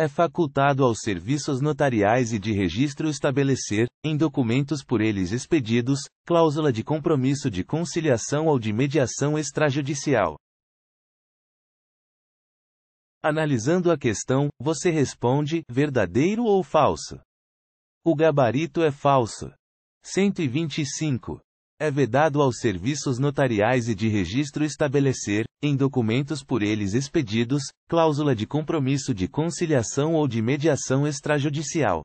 É facultado aos serviços notariais e de registro estabelecer, em documentos por eles expedidos, cláusula de compromisso de conciliação ou de mediação extrajudicial. Analisando a questão, você responde: verdadeiro ou falso? O gabarito é falso. 125. É vedado aos serviços notariais e de registro estabelecer, em documentos por eles expedidos, cláusula de compromisso de conciliação ou de mediação extrajudicial.